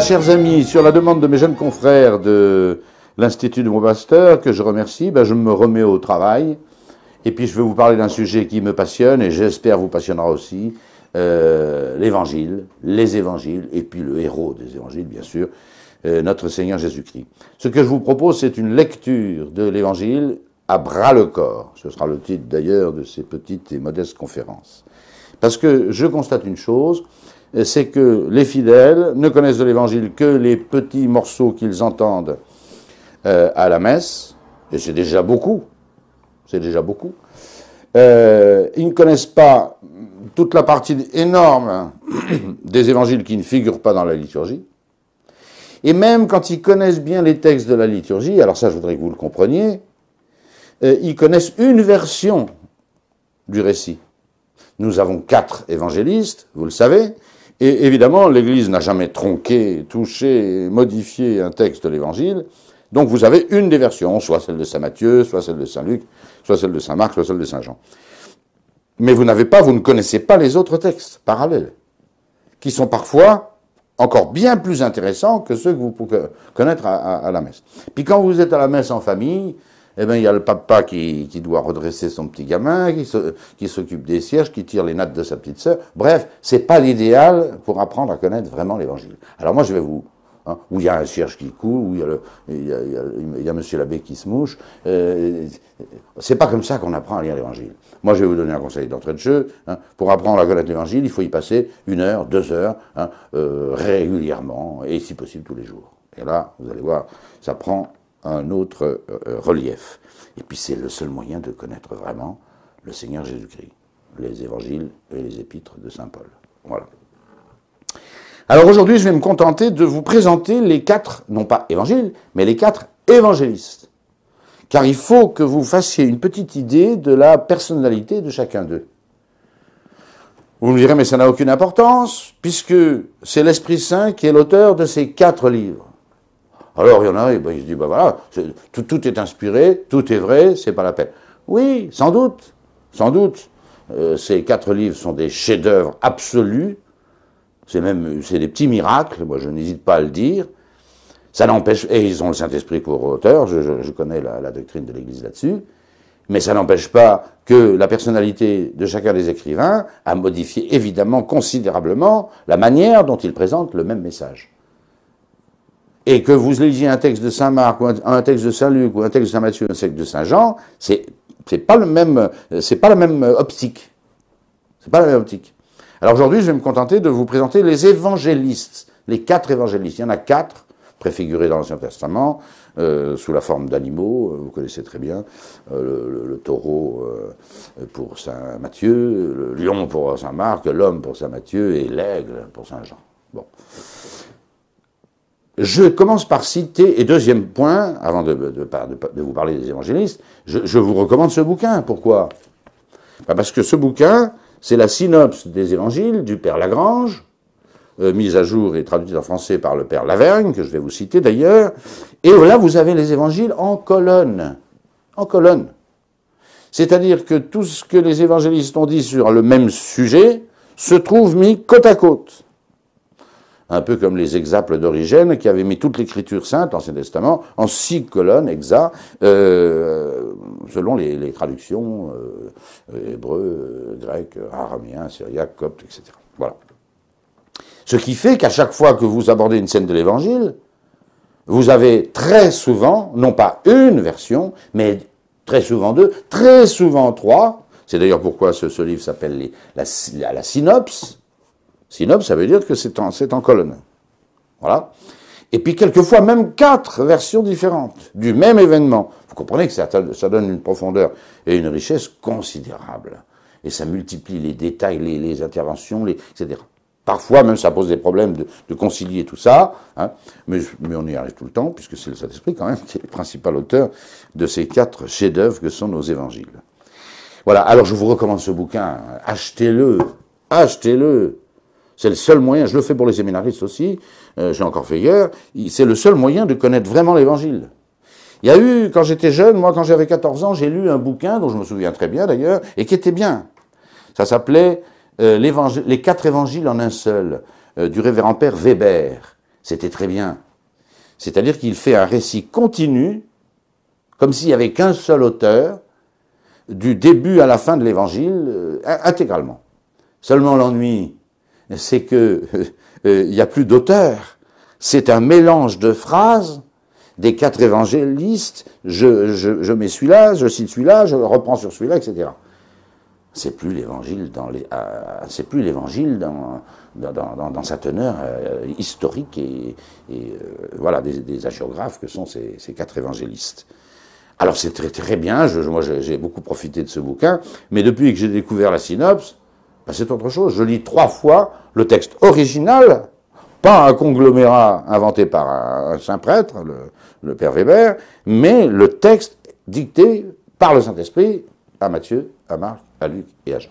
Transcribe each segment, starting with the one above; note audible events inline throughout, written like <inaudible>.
chers amis, sur la demande de mes jeunes confrères de l'Institut de mon Pasteur, que je remercie, ben, je me remets au travail. Et puis je vais vous parler d'un sujet qui me passionne et j'espère vous passionnera aussi, euh, l'évangile, les évangiles, et puis le héros des évangiles, bien sûr, euh, notre Seigneur Jésus-Christ. Ce que je vous propose, c'est une lecture de l'évangile à bras le corps. Ce sera le titre d'ailleurs de ces petites et modestes conférences. Parce que je constate une chose, c'est que les fidèles ne connaissent de l'Évangile que les petits morceaux qu'ils entendent euh, à la messe, et c'est déjà beaucoup, c'est déjà beaucoup. Euh, ils ne connaissent pas toute la partie énorme <coughs> des évangiles qui ne figurent pas dans la liturgie. Et même quand ils connaissent bien les textes de la liturgie, alors ça je voudrais que vous le compreniez, euh, ils connaissent une version du récit. Nous avons quatre évangélistes, vous le savez, et évidemment, l'Église n'a jamais tronqué, touché, modifié un texte de l'Évangile. Donc vous avez une des versions, soit celle de Saint Matthieu, soit celle de Saint Luc, soit celle de Saint Marc, soit celle de Saint Jean. Mais vous n'avez pas, vous ne connaissez pas les autres textes parallèles, qui sont parfois encore bien plus intéressants que ceux que vous pouvez connaître à, la messe. Puis quand vous êtes à la messe en famille, eh bien, il y a le papa qui, doit redresser son petit gamin, qui, s'occupe des cierges, qui tire les nattes de sa petite sœur. Bref, c'est pas l'idéal pour apprendre à connaître vraiment l'évangile. Alors moi, je vais vous, hein, où il y a un cierge qui coule, où il y a, y monsieur l'abbé qui se mouche. Euh, c'est pas comme ça qu'on apprend à lire l'évangile. Moi, je vais vous donner un conseil d'entrée de jeu. Hein. pour apprendre à connaître l'évangile, il faut y passer une heure, deux heures, hein, euh, régulièrement, et si possible tous les jours. Et là, vous allez voir, ça prend un autre euh, euh, relief. Et puis c'est le seul moyen de connaître vraiment le Seigneur Jésus-Christ, les évangiles et les épîtres de Saint Paul. Voilà. Alors aujourd'hui, je vais me contenter de vous présenter les quatre, non pas évangiles, mais les quatre évangélistes. Car il faut que vous fassiez une petite idée de la personnalité de chacun d'eux. Vous me direz, mais ça n'a aucune importance, puisque c'est l'Esprit Saint qui est l'auteur de ces quatre livres. Alors il y en a, ben, il se dit, ben voilà, tout, est inspiré, tout est vrai, c'est pas la peine. Oui, sans doute, sans doute. Euh, ces quatre livres sont des chefs-d'œuvre absolus, c'est même c'est des petits miracles, moi je n'hésite pas à le dire. Ça n'empêche, et ils ont le Saint-Esprit pour auteur, je, connais la, la, doctrine de l'Église là-dessus, mais ça n'empêche pas que la personnalité de chacun des écrivains a modifié évidemment considérablement la manière dont ils présentent le même message et que vous lisiez un texte de Saint Marc ou un texte de Saint Luc ou un texte de Saint Matthieu ou un texte de Saint Jean, c'est c'est pas le même euh, c'est pas la même euh, optique. C'est pas la même optique. Alors aujourd'hui, je vais me contenter de vous présenter les évangélistes, les quatre évangélistes. Il y en a quatre préfigurés dans l'Ancien Testament euh, sous la forme d'animaux. Vous connaissez très bien le, taureau pour Saint Matthieu, le lion pour Saint Marc, l'homme pour Saint Matthieu et l'aigle pour Saint Jean. Bon je commence par citer, et deuxième point, avant de, vous parler des évangélistes, je, vous recommande ce bouquin. Pourquoi bah, Parce que ce bouquin, c'est la synopse des évangiles du Père Lagrange, euh, mise à jour et traduite en français par le Père Lavergne, que je vais vous citer d'ailleurs. Et là, vous avez les évangiles en colonne. En colonne. C'est-à-dire que tout ce que les évangélistes ont dit sur le même sujet se trouve mis côte à côte un peu comme les exemples d'origine qui avaient mis toute l'écriture sainte, l'Ancien Testament, en six colonnes exactes, euh, selon les, traductions euh, euh, hébreu, grec, araméen, syriaque, copte, etc. Voilà. Ce qui fait qu'à chaque fois que vous abordez une scène de l'Évangile, vous avez très souvent, non pas une version, mais très souvent deux, très souvent trois, c'est d'ailleurs pourquoi ce, livre s'appelle la, la synopse, Synopse ça veut dire que c'est en, en colonne. Voilà. Et puis quelquefois même quatre versions différentes du même événement. Vous comprenez que ça, ça donne une profondeur et une richesse considérable. Et ça multiplie les détails, les, interventions, etc. Parfois même ça pose des problèmes de, concilier tout ça, hein. mais, mais, on y arrive tout le temps, puisque c'est le Saint-Esprit quand même qui est le principal auteur de ces quatre chefs-d'œuvre que sont nos évangiles. Voilà, alors je vous recommande ce bouquin, achetez-le, achetez-le, c'est le seul moyen, je le fais pour les séminaristes aussi, euh, j'ai encore fait hier, c'est le seul moyen de connaître vraiment l'évangile. Il y a eu, quand j'étais jeune, moi quand j'avais 14 ans, j'ai lu un bouquin dont je me souviens très bien d'ailleurs, et qui était bien. Ça s'appelait euh, Les quatre évangiles en un seul, euh, du révérend père Weber. C'était très bien. C'est-à-dire qu'il fait un récit continu, comme s'il n'y avait qu'un seul auteur, du début à la fin de l'évangile, intégralement. Seulement l'ennui, c'est que euh, euh, il n'y a plus d'auteur. C'est un mélange de phrases des quatre évangélistes. Je, mets celui-là, je cite celui-là, je reprends sur celui-là, etc. C'est plus l'évangile dans les, euh, c'est plus l'évangile dans dans, sa teneur historique et, voilà des, des que sont ces, quatre évangélistes. Alors c'est très bien. Je, moi j'ai beaucoup profité de ce bouquin, mais depuis que j'ai découvert la synopse, ben, c'est autre chose. Je lis trois fois le texte original, pas un conglomérat inventé par un, saint prêtre, le, père Weber, mais le texte dicté par le Saint-Esprit à Matthieu, à Marc, à Luc et à Jean.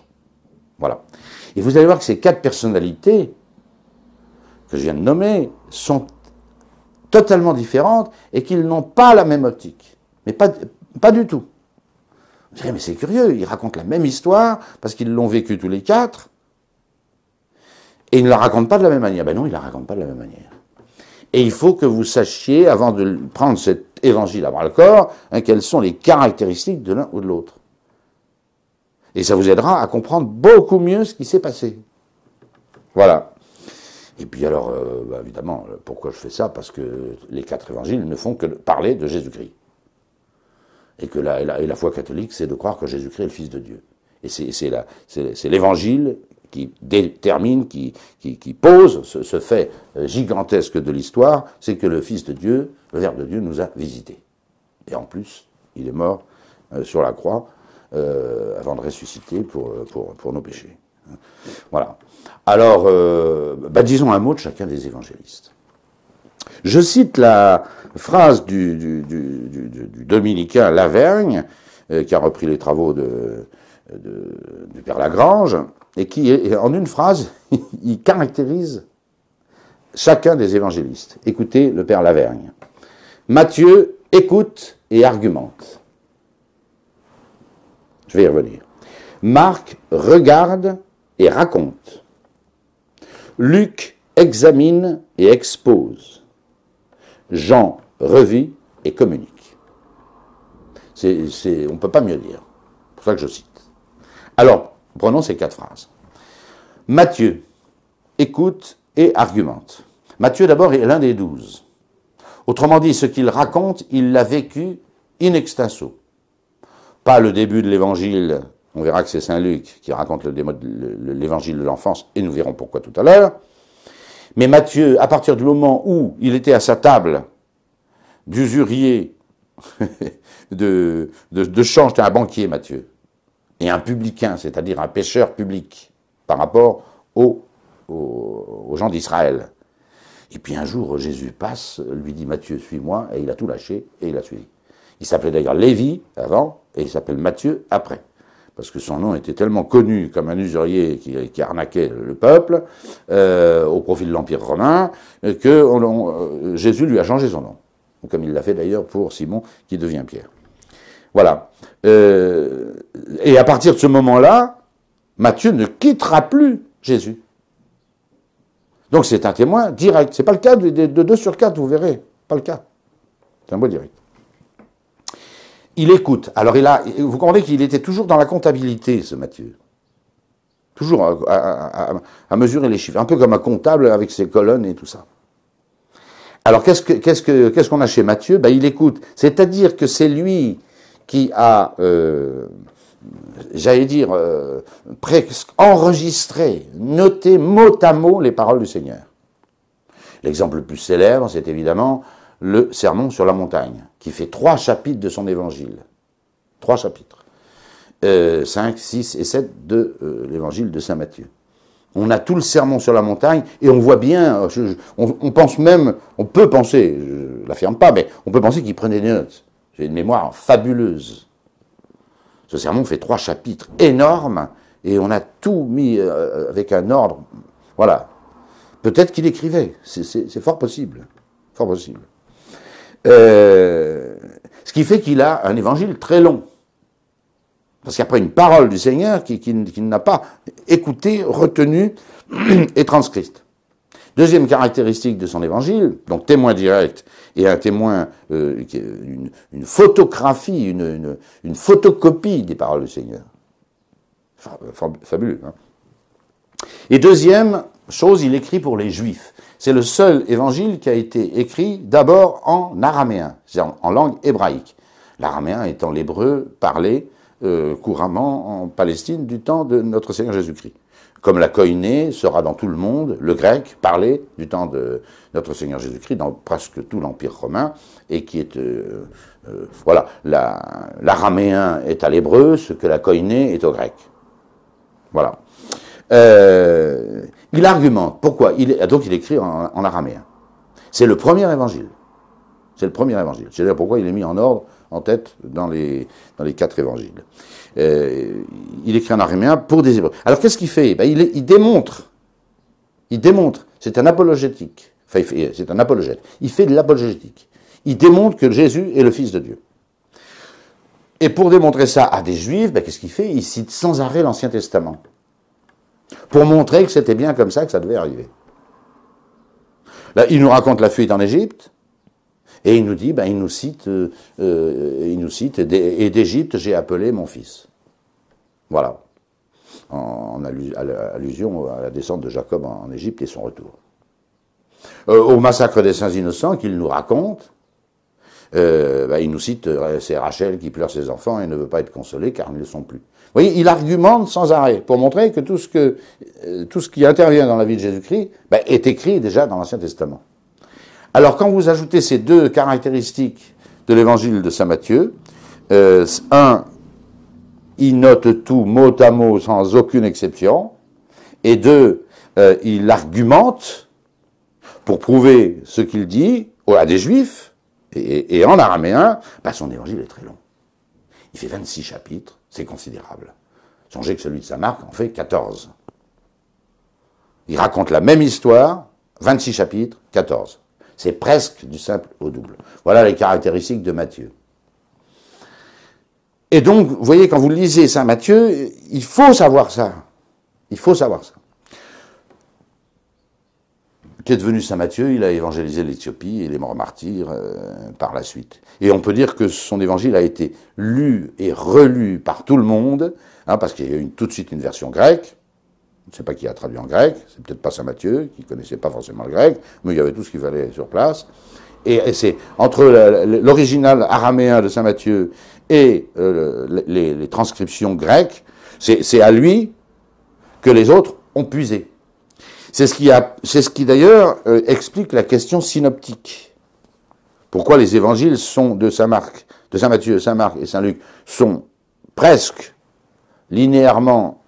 Voilà. Et vous allez voir que ces quatre personnalités que je viens de nommer sont totalement différentes et qu'ils n'ont pas la même optique. Mais pas du tout. Vous mais c'est curieux, ils racontent la même histoire parce qu'ils l'ont vécu tous les quatre et ils ne la racontent pas de la même manière. Ben non, ils ne la racontent pas de la même manière. Et il faut que vous sachiez, avant de prendre cet évangile à bras le corps, hein, quelles sont les caractéristiques de l'un ou de l'autre. Et ça vous aidera à comprendre beaucoup mieux ce qui s'est passé. Voilà. Et puis alors, euh, ben, évidemment, pourquoi je fais ça Parce que les quatre évangiles ne font que parler de Jésus-Christ et que la, foi catholique, c'est de croire que Jésus-Christ est le Fils de Dieu. Et c'est l'évangile qui détermine, qui, pose ce, fait euh, gigantesque de l'histoire, c'est que le Fils de Dieu, le Verbe de Dieu, nous a visités. Et en plus, il est mort euh, sur la croix euh, avant de ressusciter pour, nos péchés. Voilà. Alors, bah, disons un mot de chacun des évangélistes. Je cite la phrase du, dominicain Lavergne, euh, qui a repris les travaux du Père Lagrange, et qui, en une phrase, <laughs> il caractérise chacun des évangélistes. Écoutez le Père Lavergne. Matthieu écoute et argumente. Je vais y revenir. Marc regarde et raconte. Luc examine et expose. Jean revit et communique. C'est, on ne peut pas mieux dire. C'est pour ça que je cite. Alors, prenons ces quatre phrases. Matthieu écoute et argumente. Matthieu d'abord est l'un des douze. Autrement dit, ce qu'il raconte, il l'a vécu in extenso. Pas le début de l'évangile, on verra que c'est Saint Luc qui raconte l'évangile de l'enfance, et nous verrons pourquoi tout à l'heure, mais Matthieu, à partir du moment où il était à sa table d'usurier, <laughs> de, de, de, un banquier, Matthieu, et un publicain, c'est-à-dire un pêcheur public, par rapport aux, aux, aux gens d'Israël. Et puis un jour, Jésus passe, lui dit Matthieu, suis-moi, et il a tout lâché, et il a suivi. Il s'appelait d'ailleurs Lévi avant, et il s'appelle Matthieu après parce que son nom était tellement connu comme un usurier qui, arnaquait le peuple euh, au profit de l'Empire romain, euh, que euh, Jésus lui a changé son nom, comme il l'a fait d'ailleurs pour Simon qui devient Pierre. Voilà. et à partir de ce moment-là, Matthieu ne quittera plus Jésus. Donc c'est un témoin direct. C'est pas le cas de, 2 sur 4, vous verrez. Pas le cas. C'est un mot direct. Il écoute. Alors il a, vous comprenez qu'il était toujours dans la comptabilité, ce Mathieu. Toujours à, mesurer les chiffres, un peu comme un comptable avec ses colonnes et tout ça. Alors qu'est-ce qu'on a chez Mathieu ben, Il écoute. C'est-à-dire que c'est lui qui a, euh, j'allais dire, euh, presque enregistré, noté mot à mot les paroles du Seigneur. L'exemple le plus célèbre, c'est évidemment le Sermon sur la montagne, qui fait trois chapitres de son évangile. Trois chapitres. Euh, cinq, 5, 6 et sept de euh, l'évangile de Saint Matthieu. On a tout le sermon sur la montagne et on voit bien, euh, on, pense même, on peut penser, je ne l'affirme pas, mais on peut penser qu'il prenait des notes. J'ai une mémoire fabuleuse. Ce sermon fait trois chapitres énormes et on a tout mis avec un ordre. Voilà. Peut-être qu'il écrivait, c'est fort possible. Fort possible. Euh, ce qui fait qu'il a un évangile très long. Parce qu'il a une parole du Seigneur qui, n'a pas écoutée, retenue <clears throat> et transcrite. Deuxième caractéristique de son évangile, donc témoin direct et un témoin, euh, une, photographie, une, photocopie des paroles du Seigneur. Euh, fabuleux. Hein et deuxième chose, il écrit pour les Juifs. C'est le seul évangile qui a été écrit d'abord en araméen, c'est-à-dire en langue hébraïque. L'araméen étant l'hébreu parlé euh, couramment en Palestine du temps de notre Seigneur Jésus-Christ. Comme la koiné sera dans tout le monde, le grec parlé du temps de notre Seigneur Jésus-Christ dans presque tout l'Empire romain, et qui est. Euh, euh, voilà, l'araméen est à l'hébreu, ce que la koiné est au grec. Voilà. Il argumente. Pourquoi il Donc il écrit en, araméen. C'est le premier évangile. C'est le premier évangile. C'est-à-dire pourquoi il est mis en ordre, en tête, dans les, dans les quatre évangiles. Euh, il écrit en araméen pour des Hébreux. Alors qu'est-ce qu'il fait ben, il, démontre. Il démontre. C'est un apologétique. Enfin, euh, c'est un apologète. Il fait de l'apologétique. Il démontre que Jésus est le Fils de Dieu. Et pour démontrer ça à des Juifs, ben, qu'est-ce qu'il fait Il cite sans arrêt l'Ancien Testament pour montrer que c'était bien comme ça que ça devait arriver. Là, il nous raconte la fuite en Égypte, et il nous dit, ben, il nous cite, euh, euh, il nous cite, et d'Égypte j'ai appelé mon fils. Voilà, en, allusion à la descente de Jacob en, Égypte et son retour. Euh, au massacre des saints innocents qu'il nous raconte, ben, il nous cite, c'est Rachel qui pleure ses enfants et ne veut pas être consolée car ils ne le sont plus. Vous voyez, il argumente sans arrêt pour montrer que tout ce, que, euh, tout ce qui intervient dans la vie de Jésus-Christ ben, est écrit déjà dans l'Ancien Testament. Alors quand vous ajoutez ces deux caractéristiques de l'évangile de Saint Matthieu, euh, un, il note tout mot à mot sans aucune exception, et deux, euh, il argumente pour prouver ce qu'il dit à des juifs, et, en araméen, ben, son évangile est très long. Il fait 26 chapitres, c'est considérable. Songez que celui de Saint-Marc en fait 14. Il raconte la même histoire, 26 chapitres, 14. C'est presque du simple au double. Voilà les caractéristiques de Matthieu. Et donc, vous voyez, quand vous lisez Saint Matthieu, il faut savoir ça. Il faut savoir ça qui est devenu Saint Matthieu, il a évangélisé l'Éthiopie et les morts martyrs euh, par la suite. Et on peut dire que son évangile a été lu et relu par tout le monde, hein, parce qu'il y a eu tout de suite une version grecque. Je ne sais pas qui a traduit en grec, c'est peut-être pas Saint Matthieu, qui ne connaissait pas forcément le grec, mais il y avait tout ce qu'il fallait sur place. Et, c'est entre l'original araméen de Saint Matthieu et euh, les transcriptions grecques, c'est à lui que les autres ont puisé. C'est ce qui, a, c'est ce qui d'ailleurs euh, explique la question synoptique. Pourquoi les évangiles sont de Saint Marc, de Saint Matthieu, Saint Marc et Saint Luc sont presque linéairement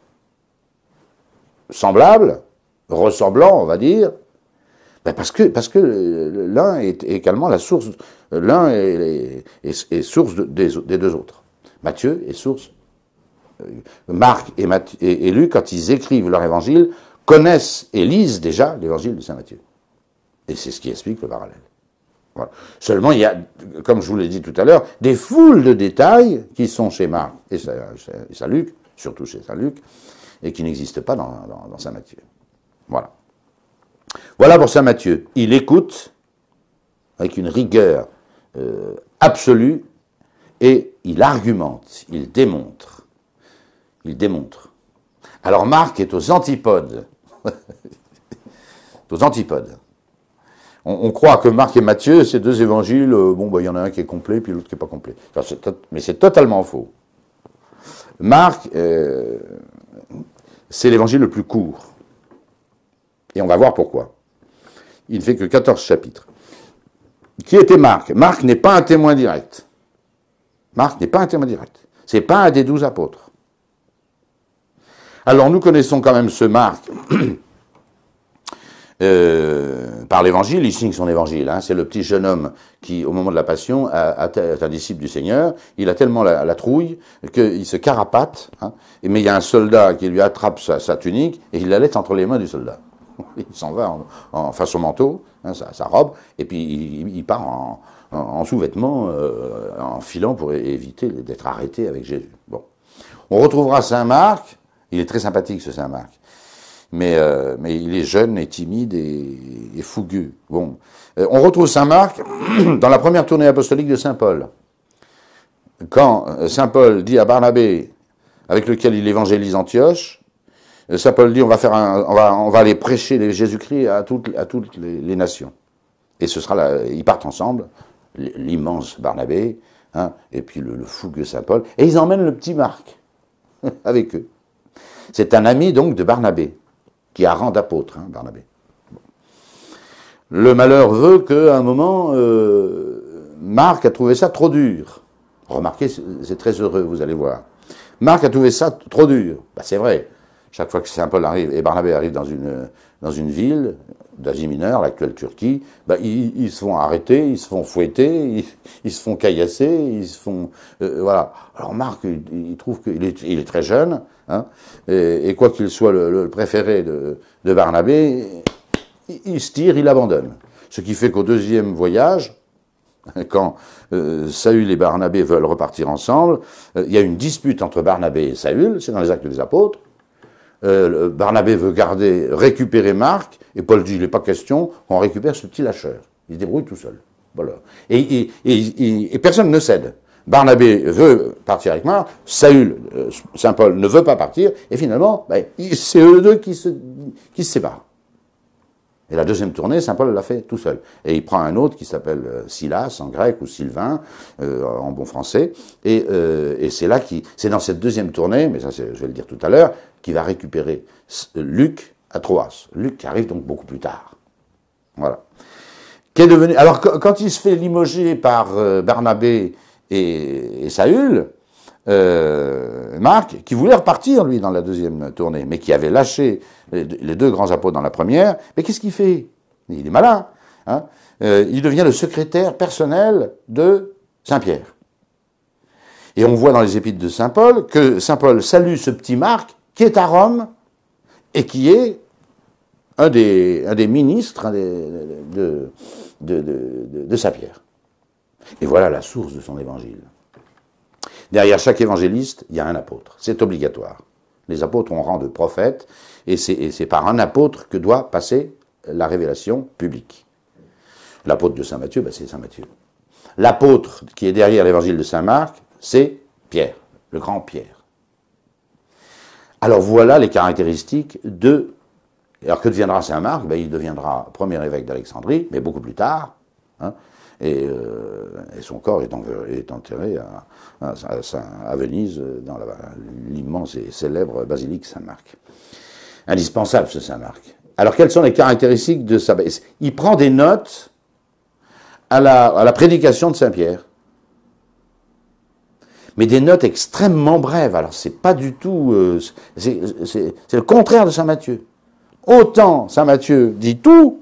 semblables, ressemblants, on va dire, ben parce que parce que l'un est également la source, l'un est, source des, deux autres. Matthieu est source. Euh, Marc et Luc, quand ils écrivent leur évangile, connaissent et lisent déjà l'évangile de Saint Matthieu. Et c'est ce qui explique le parallèle. Seulement, il y a, comme je vous l'ai dit tout à l'heure, des foules de détails qui sont chez Marc et Saint Luc, surtout chez Saint Luc, et qui n'existent pas dans, dans, Saint Matthieu. Voilà. Voilà pour Saint Matthieu. Il écoute avec une rigueur euh, absolue et il argumente, il démontre. Il démontre. Alors Marc est aux antipodes <laughs> aux antipodes. On, croit que Marc et Matthieu, ces deux évangiles, euh, bon, bah, il y en a un qui est complet, puis l'autre qui n'est pas complet. mais c'est totalement faux. Marc, euh, c'est l'évangile le plus court. Et on va voir pourquoi. Il ne fait que 14 chapitres. Qui était Marc Marc n'est pas un témoin direct. Marc n'est pas un témoin direct. C'est pas un des douze apôtres. Alors nous connaissons quand même ce Marc <clears throat> euh, par l'évangile, il signe son évangile. Hein. C'est le petit jeune homme qui, au moment de la passion, est un disciple du Seigneur. Il a tellement la, trouille qu'il se carapate. Hein. Mais il y a un soldat qui lui attrape sa, tunique et il la laisse entre les mains du soldat. <laughs> Il s'en va en, en, au manteau, hein, sa, robe, et puis il, part en, sous-vêtements, euh, en filant pour éviter d'être arrêté avec Jésus. Bon. On retrouvera Saint Marc il est très sympathique, ce Saint-Marc. Mais, euh, mais il est jeune et timide et, fougueux. Bon. Euh, on retrouve Saint-Marc <clears throat> dans la première tournée apostolique de Saint-Paul. Quand euh, Saint-Paul dit à Barnabé, avec lequel il évangélise Antioche, Saint-Paul dit on va, faire un, on, va, on va aller prêcher Jésus-Christ à toutes, à toutes les, nations. Et ce sera là, ils partent ensemble, l'immense Barnabé, hein, et puis le fougueux Saint-Paul, et ils emmènent le petit Marc <laughs> avec eux. C'est un ami donc de Barnabé, qui a rang d'apôtre, hein, Barnabé. Le malheur veut qu'à un moment, euh, Marc a trouvé ça trop dur. Remarquez, c'est très heureux, vous allez voir. Marc a trouvé ça trop dur. Bah, c'est vrai. Chaque fois que Saint Paul arrive et Barnabé arrive dans une, dans une ville d'Asie mineure, l'actuelle Turquie, bah, ils, se font arrêter, ils se font fouetter, <laughs> ils, se font caillasser, ils se font... Euh, voilà. Alors Marc, il, trouve qu'il il est très jeune, Hein. et, quoi qu'il soit le, préféré de, Barnabé, il, se tire, il abandonne. Ce qui fait qu'au deuxième voyage, <laughs> quand euh, Saül et Barnabé veulent repartir ensemble, euh, il y a une dispute entre Barnabé et Saül, c'est dans les actes des apôtres. Euh, Barnabé veut garder, récupérer Marc, et Paul dit, il n'est pas question on récupère ce petit lâcheur. Il se débrouille tout seul. Voilà. et personne ne cède. Barnabé veut partir avec moi, Saül, euh, Saint-Paul ne veut pas partir, et finalement, ben, c'est eux deux qui se, séparent. Et la deuxième tournée, Saint Paul l'a fait tout seul. Et il prend un autre qui s'appelle euh, Silas en grec ou Sylvain euh, en bon français. Et, c'est là qui, c'est dans cette deuxième tournée, mais ça je vais le dire tout à l'heure, qui va récupérer Luc à Troas. Luc qui arrive donc beaucoup plus tard. Voilà. Qu'est devenu. Alors quand il se fait limoger par Barnabé et, Saül, euh, Marc, qui voulait repartir, lui, dans la deuxième tournée, mais qui avait lâché les deux, grands apôtres dans la première. Mais qu'est-ce qu'il fait Il est malin. Hein. Euh, il devient le secrétaire personnel de Saint-Pierre. Et on voit dans les épîtres de Saint-Paul que Saint-Paul salue ce petit Marc qui est à Rome et qui est un des, ministres de, de Saint-Pierre. Et voilà la source de son évangile. Derrière chaque évangéliste, il y a un apôtre. C'est obligatoire. Les apôtres ont rang de prophètes, et c'est par un apôtre que doit passer la révélation publique. L'apôtre de Saint Matthieu, ben, c'est Saint Matthieu. L'apôtre qui est derrière l'évangile de Saint Marc, c'est Pierre, le grand Pierre. Alors voilà les caractéristiques de... Alors que deviendra Saint Marc ben, Il deviendra premier évêque d'Alexandrie, mais beaucoup plus tard. Hein. Euh, et, son corps est, enterré, à, Venise, dans l'immense et célèbre basilique Saint-Marc. Indispensable ce Saint-Marc. Alors quelles sont les caractéristiques de sa baisse Il prend des notes à la, prédication de Saint-Pierre mais des notes extrêmement brèves. Alors c'est pas du tout, euh, c'est le contraire de Saint Matthieu. Autant Saint Matthieu dit tout,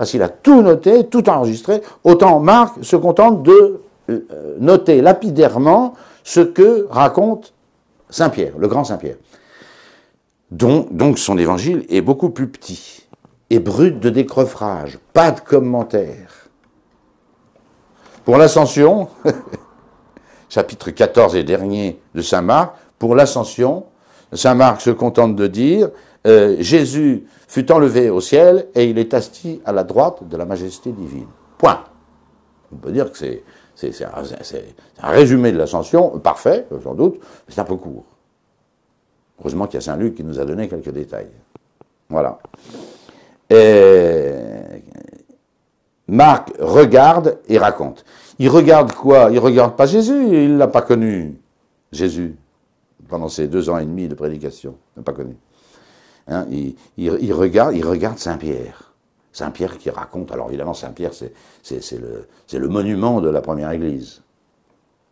parce qu'il a tout noté, tout enregistré, autant Marc se contente de euh, noter lapidairement ce que raconte Saint-Pierre, le grand Saint-Pierre. Donc, donc son évangile est beaucoup plus petit et brut de décroffrage, pas de commentaires. Pour l'ascension, <laughs> chapitre 14 et dernier de Saint Marc, pour l'ascension, Saint Marc se contente de dire, euh, Jésus fut enlevé au ciel et il est assis à la droite de la majesté divine. Point. On peut dire que c'est un, résumé de l'ascension, parfait, sans doute, mais c'est un peu court. Heureusement qu'il y a Saint-Luc qui nous a donné quelques détails. Voilà. Et Marc regarde et raconte. Il regarde quoi Il regarde pas Jésus, il l'a pas connu. Jésus, pendant ses deux ans et demi de prédication, il l'a pas connu. Hein, il, regarde, Saint-Pierre. Saint-Pierre qui raconte, alors évidemment Saint-Pierre c'est, le, monument de la première église.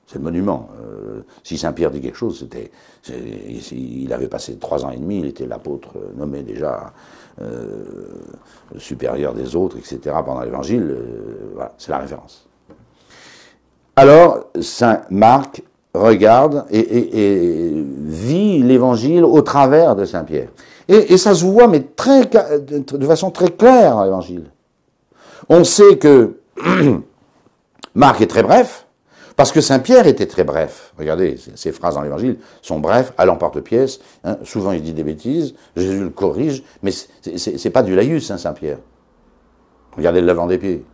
C'est le monument. Euh, si Saint-Pierre dit quelque chose, c'était, il avait passé trois ans et demi, il était l'apôtre euh, nommé déjà euh, supérieur des autres, etc. pendant l'évangile. voilà, c'est la référence. Alors, Saint Marc regarde et vit l'évangile au travers de Saint-Pierre. Et, ça se voit, mais très, de façon très claire dans hein, l'évangile. On sait que <clears throat> Marc est très bref, parce que Saint Pierre était très bref. Regardez, ces phrases dans l'évangile sont brefs, à l'emporte-pièce. Hein. Souvent il dit des bêtises, Jésus le corrige, mais c'est pas du laïus, hein, Saint Pierre. Regardez le lavant des pieds.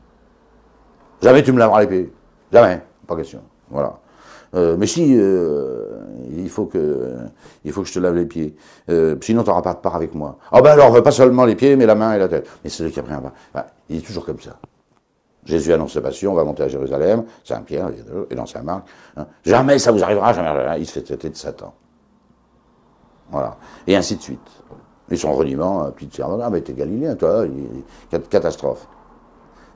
Jamais tu me laveras les pieds. Jamais. Pas question. Voilà. Euh, mais si, euh, il, faut que, il faut que je te lave les pieds. Euh, sinon, tu n'auras pas de part avec moi. Ah oh ben alors, pas seulement les pieds, mais la main et la tête. Mais c'est le qui a il est toujours comme ça. Jésus annonce sa passion, on va monter à Jérusalem, Saint-Pierre et dans Saint-Marc. Hein. Jamais ça vous arrivera, jamais. Il se fait traiter de Satan. Voilà. Et ainsi de suite. Et son reniement, petit serment, ah mais t'es galiléen, toi, catastrophe.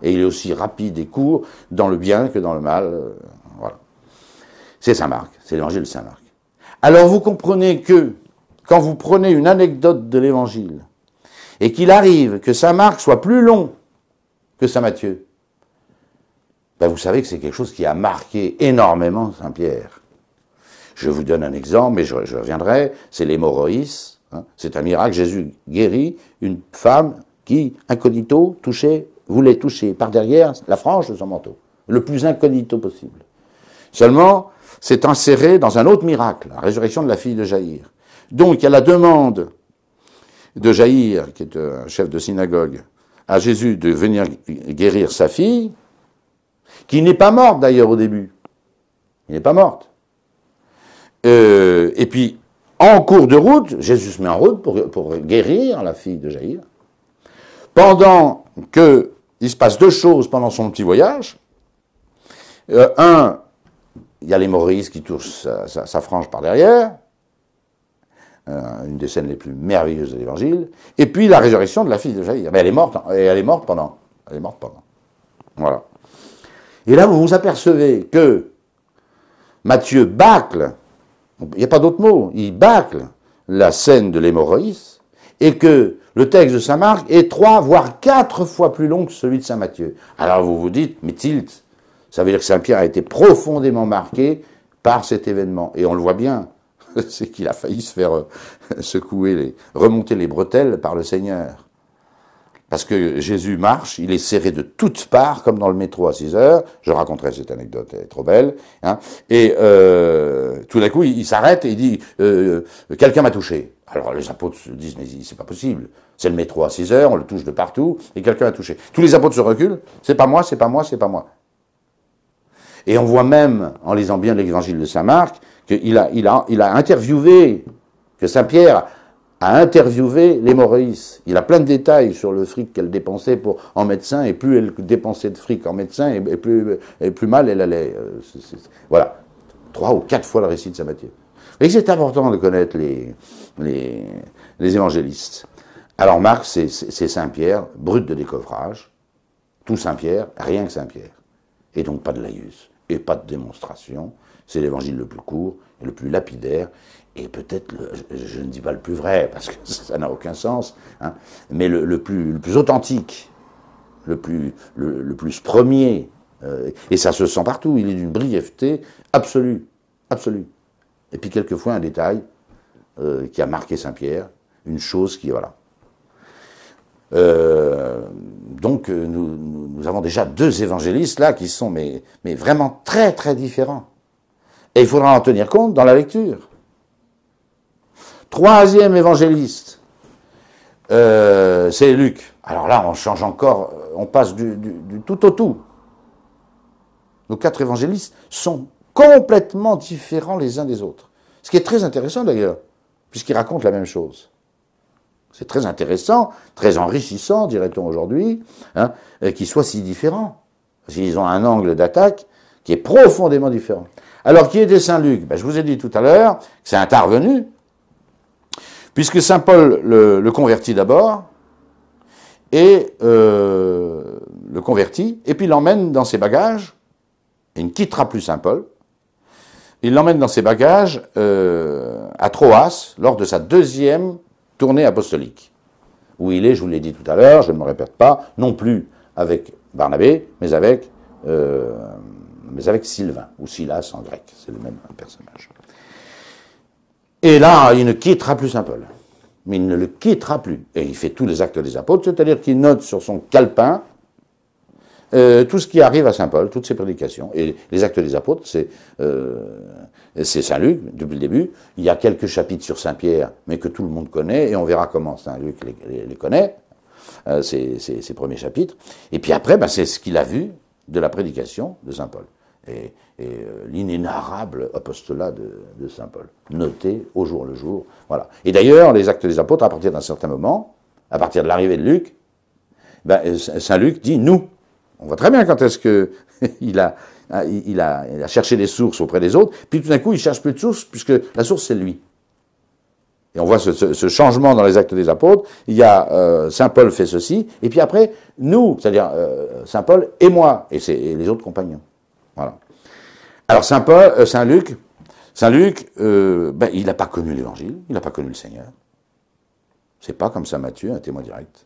Et il est aussi rapide et court dans le bien que dans le mal. C'est Saint Marc, c'est l'évangile de Saint Marc. Alors vous comprenez que quand vous prenez une anecdote de l'évangile et qu'il arrive que Saint Marc soit plus long que Saint Matthieu, ben vous savez que c'est quelque chose qui a marqué énormément Saint Pierre. Je vous donne un exemple, mais je, reviendrai, c'est l'hémorroïs. Hein. c'est un miracle, Jésus guérit une femme qui, incognito, touchait, voulait toucher par derrière la frange de son manteau. Le plus incognito possible. Seulement, s'est inséré dans un autre miracle, la résurrection de la fille de Jaïr. Donc, il y a la demande de Jaïr, qui est un chef de synagogue, à Jésus de venir guérir sa fille, qui n'est pas morte d'ailleurs au début. Il n'est pas morte. Euh, et puis, en cours de route, Jésus se met en route pour, guérir la fille de Jaïr. Pendant que il se passe deux choses pendant son petit voyage. Euh, un, il y a les qui touche sa, frange par derrière, euh, une des scènes les plus merveilleuses de l'Évangile, et puis la résurrection de la fille de Jair. Mais elle est morte, hein, et elle est morte pendant. Elle est morte pendant. Voilà. Et là, vous vous apercevez que Matthieu bâcle, il n'y a pas d'autre mot, il bâcle la scène de l'hémorroïs, et que le texte de Saint Marc est trois, voire quatre fois plus long que celui de Saint Matthieu. Alors vous vous dites, mais tilt, ça veut dire que Saint-Pierre a été profondément marqué par cet événement. Et on le voit bien, <laughs> c'est qu'il a failli se faire euh, secouer, les, remonter les bretelles par le Seigneur. Parce que Jésus marche, il est serré de toutes parts, comme dans le métro à 6 heures. Je raconterai cette anecdote, elle est trop belle. Hein. Et euh, tout d'un coup, il, s'arrête et il dit euh, Quelqu'un m'a touché. Alors les apôtres se disent Mais c'est pas possible. C'est le métro à 6 heures, on le touche de partout, et quelqu'un a touché. Tous les apôtres se reculent C'est pas moi, c'est pas moi, c'est pas moi. Et on voit même, en lisant bien l'évangile de Saint-Marc, qu'il a, interviewé, que Saint-Pierre a interviewé les Maurice. Il a plein de détails sur le fric qu'elle dépensait en médecin, et plus elle dépensait de fric en médecin, et, plus, mal elle allait. Euh, voilà. Trois ou quatre fois le récit de Saint-Matthieu. Et c'est important de connaître les, évangélistes. Alors Marc, c'est Saint-Pierre, brut de décoffrage, tout Saint-Pierre, rien que Saint-Pierre, et donc pas de laïus et pas de démonstration. C'est l'évangile le plus court et le plus lapidaire, et peut-être, je, ne dis pas le plus vrai, parce que <laughs> ça n'a aucun sens, hein, mais le, plus, authentique, le plus, le, plus premier. Euh, et ça se sent partout, il est d'une brièveté absolue, absolue. Et puis quelquefois un détail euh, qui a marqué Saint-Pierre, une chose qui, voilà. Euh, donc euh, nous, avons déjà deux évangélistes là qui sont mais, vraiment très très différents. Et il faudra en tenir compte dans la lecture. Troisième évangéliste, euh, c'est Luc. Alors là, on change encore, euh, on passe du tout au tout. Nos quatre évangélistes sont complètement différents les uns des autres. Ce qui est très intéressant d'ailleurs, puisqu'ils racontent la même chose. C'est très intéressant, très enrichissant, dirait-on aujourd'hui, hein, euh, qu'ils soient si différents. Parce qu'ils ont un angle d'attaque qui est profondément différent. Alors, qui était Saint Luc ben, Je vous ai dit tout à l'heure que c'est intervenu, puisque Saint Paul le, convertit d'abord, et euh, le convertit, et puis l'emmène dans ses bagages, il ne quittera plus Saint Paul, il l'emmène dans ses bagages euh, à Troas lors de sa deuxième tournée apostolique, où il est, je vous l'ai dit tout à l'heure, je ne me répète pas, non plus avec Barnabé, mais avec, euh, mais avec Sylvain, ou Silas en grec, c'est le même personnage. Et là, il ne quittera plus Saint Paul, mais il ne le quittera plus, et il fait tous les actes des apôtres, c'est-à-dire qu'il note sur son calepin, euh, tout ce qui arrive à Saint Paul, toutes ses prédications. Et les actes des apôtres, c'est euh, Saint Luc, depuis le début. Il y a quelques chapitres sur Saint Pierre, mais que tout le monde connaît, et on verra comment Saint Luc les, connaît, euh, ces, premiers chapitres. Et puis après, ben, c'est ce qu'il a vu de la prédication de Saint Paul. Et, l'inénarrable apostolat de, Saint Paul, noté au jour le jour. Voilà. Et d'ailleurs, les actes des apôtres, à partir d'un certain moment, à partir de l'arrivée de Luc, ben, Saint Luc dit nous on voit très bien quand est-ce qu'il <laughs> a, il a, cherché des sources auprès des autres, puis tout d'un coup, il cherche plus de sources, puisque la source, c'est lui. Et on voit ce, changement dans les actes des apôtres. Il y a euh, Saint Paul fait ceci, et puis après, nous, c'est-à-dire euh, Saint Paul et moi, et, les autres compagnons. Voilà. Alors Saint Paul, euh, Saint Luc, Saint Luc, ben, il n'a pas connu l'Évangile, il n'a pas connu le Seigneur. C'est pas comme Saint Matthieu, un témoin direct.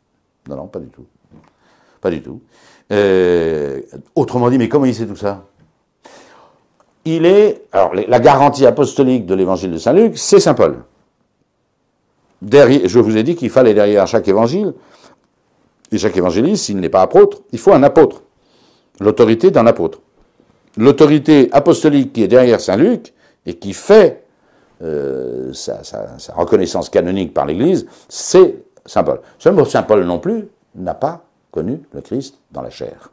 Non, non, pas du tout. Pas du tout. Euh, autrement dit, mais comment il sait tout ça Il est. Alors, la garantie apostolique de l'évangile de Saint-Luc, c'est Saint Paul. Derrière, je vous ai dit qu'il fallait derrière chaque évangile, et chaque évangéliste, s'il n'est pas apôtre, il faut un apôtre. L'autorité d'un apôtre. L'autorité apostolique qui est derrière Saint-Luc et qui fait euh, sa, sa reconnaissance canonique par l'Église, c'est Saint Paul. Seulement Saint Paul non plus n'a pas connu le Christ dans la chair.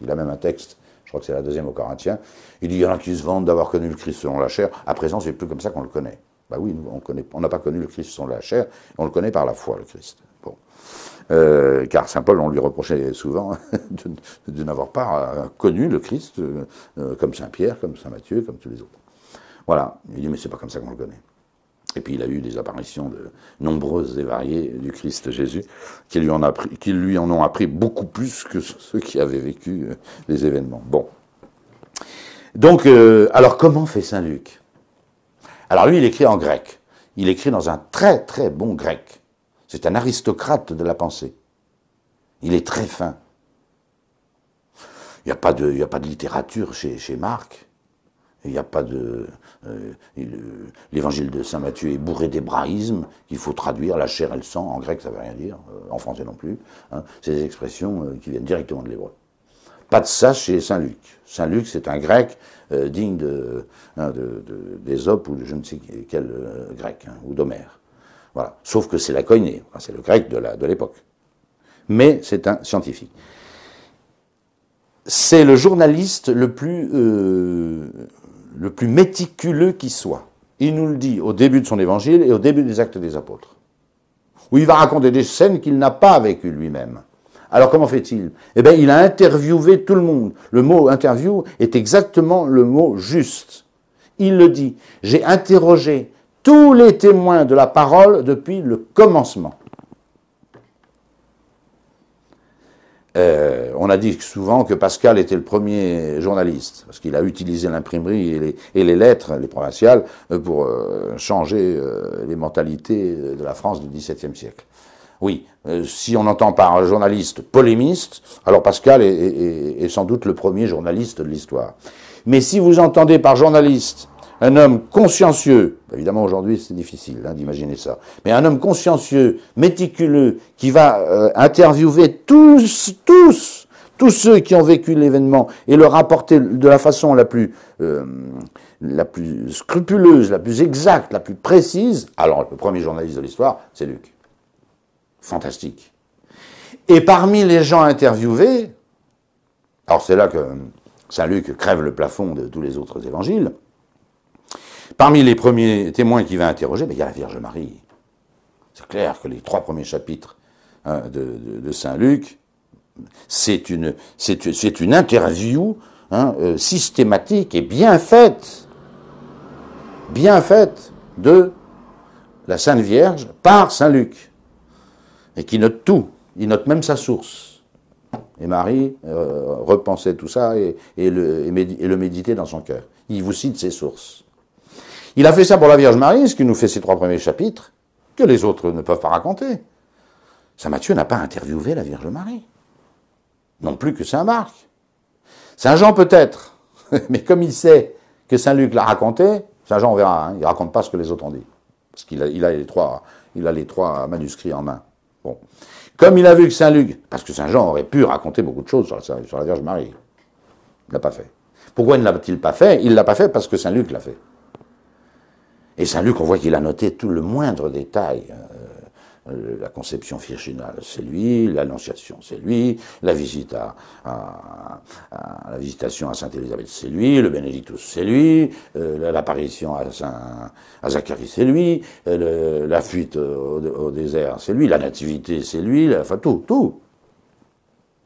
Il a même un texte, je crois que c'est la deuxième au Corinthiens, il dit, il y en a qui se vantent d'avoir connu le Christ selon la chair, à présent c'est plus comme ça qu'on le connaît. Bah oui, on on n'a pas connu le Christ selon la chair, on le connaît par la foi, le Christ. Bon. Euh, car Saint Paul, on lui reprochait souvent <laughs> de, n'avoir pas euh, connu le Christ euh, comme Saint Pierre, comme Saint Matthieu, comme tous les autres. Voilà, il dit, mais c'est pas comme ça qu'on le connaît. Et puis il a eu des apparitions de nombreuses et variées du Christ Jésus, qui lui en, lui en ont appris beaucoup plus que ceux qui avaient vécu euh, les événements. Bon. Donc, euh, alors comment fait Saint Luc Alors lui, il écrit en grec. Il écrit dans un très très bon grec. C'est un aristocrate de la pensée. Il est très fin. Il n'y a, a, pas de littérature chez Marc. Il n'y a pas de, euh, l'évangile de Saint Matthieu est bourré d'hébraïsme qu'il faut traduire, la chair et le sang, en grec ça ne veut rien dire, euh, en français non plus. Hein, c'est des expressions euh, qui viennent directement de l'hébreu. Pas de ça chez Saint Luc. Saint Luc, c'est un grec digne hein, de, d'Ésope ou de je ne sais quel grec, hein, ou d'Homère. Voilà. Sauf que c'est la coinée, c'est le grec de l'époque. De Mais c'est un scientifique c'est le journaliste le plus le plus méticuleux qui soit. Il nous le dit au début de son évangile et au début des actes des apôtres, où il va raconter des scènes qu'il n'a pas vécues lui-même. Alors comment fait-il Eh bien, il a interviewé tout le monde. Le mot interview est exactement le mot juste. Il le dit, j'ai interrogé tous les témoins de la parole depuis le commencement. Euh, on a dit souvent que Pascal était le premier journaliste, parce qu'il a utilisé l'imprimerie et les, lettres, les provinciales, euh, pour euh, changer les mentalités de la France du XVIIe siècle. Oui, si on entend par journaliste polémiste, alors Pascal est sans doute le premier journaliste de l'histoire. Mais si vous entendez par journaliste un homme consciencieux, évidemment aujourd'hui c'est difficile hein, d'imaginer ça, mais un homme consciencieux, méticuleux, qui va euh, interviewer tous, tous, tous ceux qui ont vécu l'événement et le rapporter de la façon la plus, euh, la plus scrupuleuse, la plus exacte, la plus précise, alors le premier journaliste de l'histoire, c'est Luc. Fantastique. Et parmi les gens interviewés, alors c'est là que Saint Luc crève le plafond de tous les autres évangiles, Parmi les premiers témoins qu'il va interroger, ben, il y a la Vierge Marie. C'est clair que les trois premiers chapitres hein, de, Saint-Luc, c'est une, interview hein, euh, systématique et bien faite, bien faite de la Sainte Vierge par Saint Luc, et qui note tout, il note même sa source. Et Marie euh, repensait tout ça et, le, et le méditait dans son cœur. Il vous cite ses sources. Il a fait ça pour la Vierge Marie, ce qui nous fait ces trois premiers chapitres, que les autres ne peuvent pas raconter. Saint Matthieu n'a pas interviewé la Vierge Marie, non plus que Saint Marc. Saint Jean peut-être, <laughs> mais comme il sait que Saint Luc l'a raconté, Saint Jean on verra, il hein, il raconte pas ce que les autres ont dit, parce qu'il a, les trois, il a les trois manuscrits en main. Bon. Comme il a vu que Saint Luc, parce que Saint Jean aurait pu raconter beaucoup de choses sur la, Vierge Marie, il ne l'a pas fait. Pourquoi ne l'a-t-il pas fait Il ne l'a pas fait parce que Saint Luc l'a fait. Et Saint-Luc, on voit qu'il a noté tout le moindre détail. Euh, euh, la conception virginale, c'est lui, l'annonciation, c'est lui, la visite à, la visitation à Sainte-Élisabeth, c'est lui, le Bénédictus, c'est lui, euh, l'apparition à, Saint, à Zacharie, c'est lui, euh, la fuite au, désert, c'est lui, la nativité, c'est lui, enfin tout, tout.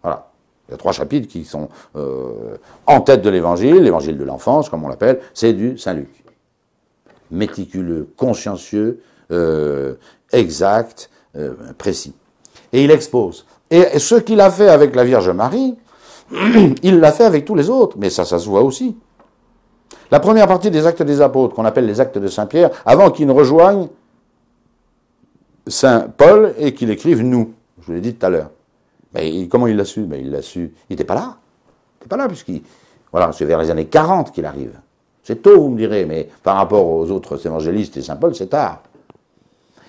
Voilà. Il y a trois chapitres qui sont en tête de l'évangile, l'évangile de l'enfance, comme on l'appelle, c'est du Saint-Luc méticuleux, consciencieux, euh, exact, euh, précis. Et il expose. Et ce qu'il a fait avec la Vierge Marie, <clears throat> il l'a fait avec tous les autres, mais ça, ça se voit aussi. La première partie des actes des apôtres, qu'on appelle les actes de Saint Pierre, avant qu'il ne rejoigne Saint Paul et qu'il écrive nous, je vous l'ai dit tout à l'heure. Mais comment il l'a su ben, il l'a su. Il n'était pas là. Il n'était pas là, puisqu'il. Voilà, c'est vers les années 40 qu'il arrive. C'est tôt, vous me direz, mais par rapport aux autres évangélistes et Saint Paul, c'est tard.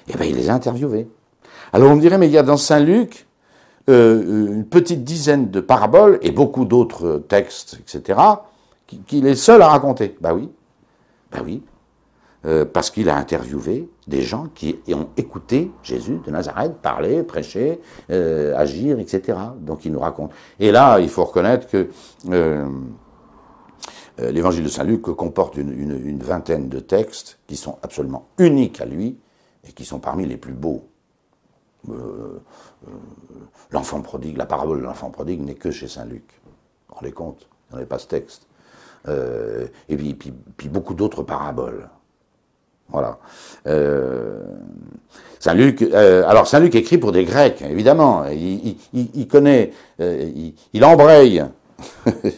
Eh bien, il les a interviewés. Alors, on me dirait, mais il y a dans Saint Luc euh, euh, une petite dizaine de paraboles et beaucoup d'autres textes, etc., qu'il est seul à raconter. Ben oui, ben oui, euh, parce qu'il a interviewé des gens qui ont écouté Jésus de Nazareth parler, prêcher, agir, etc. Donc il nous raconte. Et là, il faut reconnaître que euh, l'évangile de Saint-Luc comporte une, vingtaine de textes qui sont absolument uniques à lui et qui sont parmi les plus beaux. Euh, euh, l'enfant prodigue, la parabole de l'enfant prodigue n'est que chez Saint-Luc. Vous rendez compte Il n'y pas ce texte. et puis, beaucoup d'autres paraboles. Voilà. Saint-Luc, alors Saint-Luc écrit pour des Grecs, évidemment. Il, connaît, il, il embraye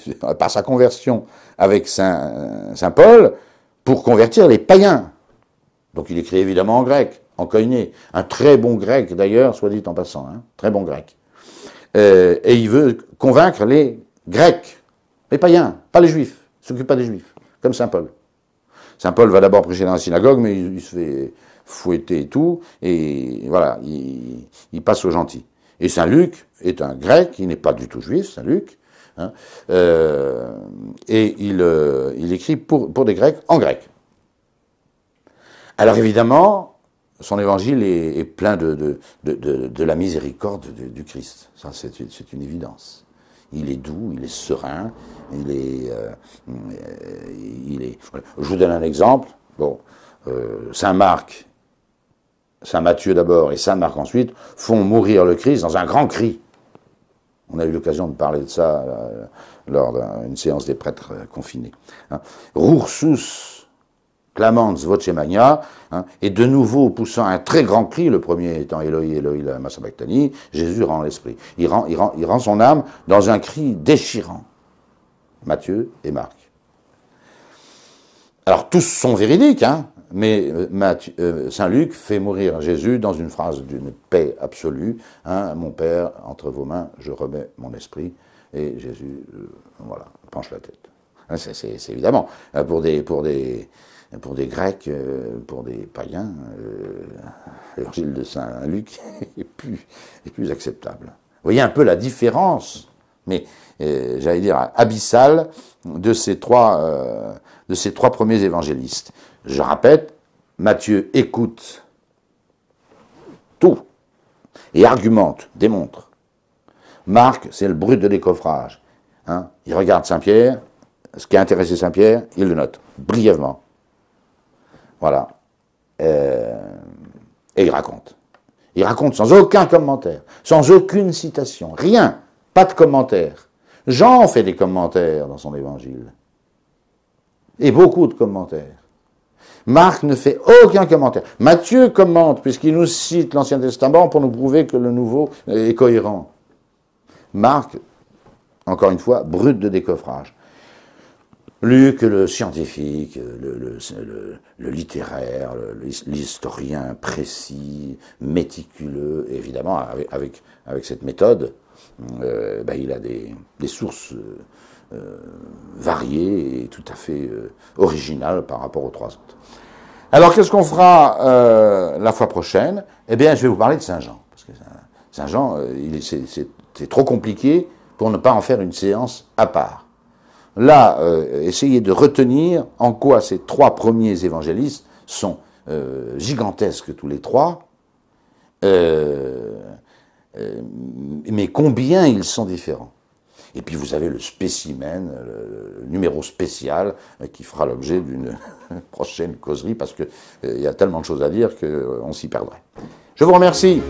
<laughs> par sa conversion avec Saint, Paul, pour convertir les païens. Donc il écrit évidemment en grec, en koiné, un très bon grec d'ailleurs, soit dit en passant, hein, très bon grec. Euh, et il veut convaincre les grecs, les païens, pas les juifs, s'occupe pas des juifs, comme Saint Paul. Saint Paul va d'abord prêcher dans la synagogue, mais il, se fait fouetter et tout, et voilà, il, il passe aux gentils. Et Saint Luc est un grec, il n'est pas du tout juif, Saint Luc, Hein. Euh, et il, euh, écrit pour, des Grecs en grec. Alors évidemment, son évangile est, plein de, la miséricorde du Christ. Ça, c'est une, évidence. Il est doux, il est serein, il est. Euh, il est... Je vous donne un exemple. Bon, Saint Marc, Saint Matthieu d'abord et Saint Marc ensuite font mourir le Christ dans un grand cri. On a eu l'occasion de parler de ça euh, lors d'une séance des prêtres euh, confinés. Hein. Rursus clamans vocemania. et hein, de nouveau poussant un très grand cri, le premier étant Eloi, Eloi, la massabactanie, Jésus rend l'esprit. Il rend, rend, il rend son âme dans un cri déchirant. Matthieu et Marc. Alors tous sont véridiques, hein, mais euh, euh, Saint Luc fait mourir Jésus dans une phrase d'une paix absolue. Hein, mon Père, entre vos mains, je remets mon esprit. Et Jésus, euh, voilà, penche la tête. Hein, c'est évidemment pour des pour des pour des Grecs, pour des païens, l'Évangile de Saint Luc <laughs> est plus est plus acceptable. Vous voyez un peu la différence, mais j'allais dire abyssale de ces trois de ces trois premiers évangélistes. Je répète, Matthieu écoute tout et argumente, démontre. Marc, c'est le brut de décoffrage. Hein. il regarde Saint-Pierre, ce qui a intéressé Saint-Pierre, il le note, brièvement. Voilà. Euh, et il raconte. Il raconte sans aucun commentaire, sans aucune citation, rien, pas de commentaire. Jean fait des commentaires dans son évangile. Et beaucoup de commentaires. Marc ne fait aucun commentaire. Matthieu commente, puisqu'il nous cite l'Ancien Testament pour nous prouver que le Nouveau est cohérent. Marc, encore une fois, brut de décoffrage. Luc, le scientifique, le, littéraire, l'historien précis, méticuleux, évidemment, avec, cette méthode, euh, ben, il a des sources euh, euh, varié et tout à fait euh, original par rapport aux trois autres. Alors qu'est-ce qu'on fera euh, la fois prochaine Eh bien, je vais vous parler de Saint-Jean. Parce que Saint-Jean, c'est trop compliqué pour ne pas en faire une séance à part. Là, essayez de retenir en quoi ces trois premiers évangélistes sont gigantesques tous les trois, mais combien ils sont différents. Et puis vous avez le spécimen, le numéro spécial, euh, qui fera l'objet d'une <laughs> prochaine causerie, parce qu'il euh, il y a tellement de choses à dire qu'on s'y perdrait. Je vous remercie.